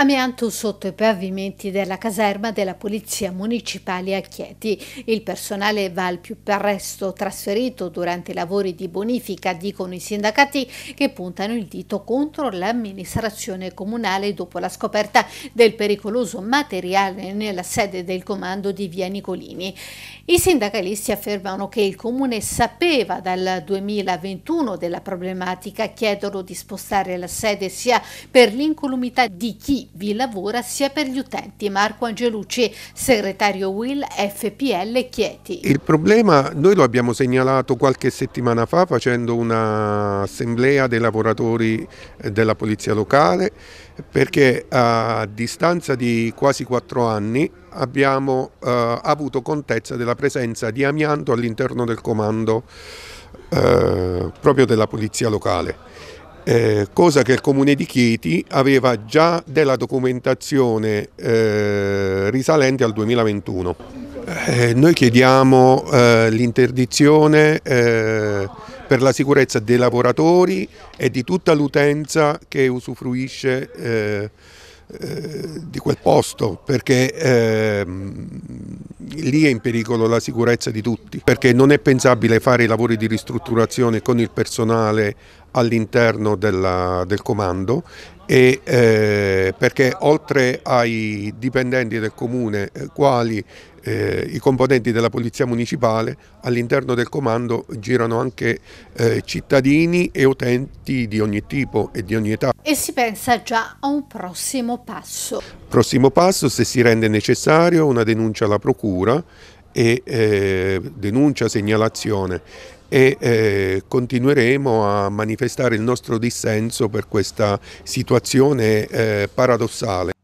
Amianto sotto i pavimenti della caserma della Polizia Municipale a Chieti. Il personale va al più presto trasferito durante i lavori di bonifica, dicono i sindacati che puntano il dito contro l'amministrazione comunale dopo la scoperta del pericoloso materiale nella sede del comando di via Nicolini. I sindacalisti affermano che il comune sapeva dal 2021 della problematica, chiedono di spostare la sede sia per l'incolumità di chi vi lavora sia per gli utenti. Marco Angelucci, segretario Will FPL Chieti. Il problema noi lo abbiamo segnalato qualche settimana fa facendo un'assemblea dei lavoratori eh, della polizia locale perché a distanza di quasi quattro anni abbiamo eh, avuto contezza della presenza di amianto all'interno del comando eh, proprio della polizia locale eh, cosa che il comune di Chieti aveva già della documentazione eh, risalente al 2021. Eh, noi chiediamo eh, l'interdizione eh, per la sicurezza dei lavoratori e di tutta l'utenza che usufruisce eh, di quel posto perché eh, lì è in pericolo la sicurezza di tutti perché non è pensabile fare i lavori di ristrutturazione con il personale all'interno del comando e, eh, perché oltre ai dipendenti del comune eh, quali eh, i componenti della polizia municipale all'interno del comando girano anche eh, cittadini e utenti di ogni tipo e di ogni età. E si pensa già a un prossimo passo. Prossimo passo se si rende necessario una denuncia alla procura e eh, denuncia, segnalazione e eh, continueremo a manifestare il nostro dissenso per questa situazione eh, paradossale.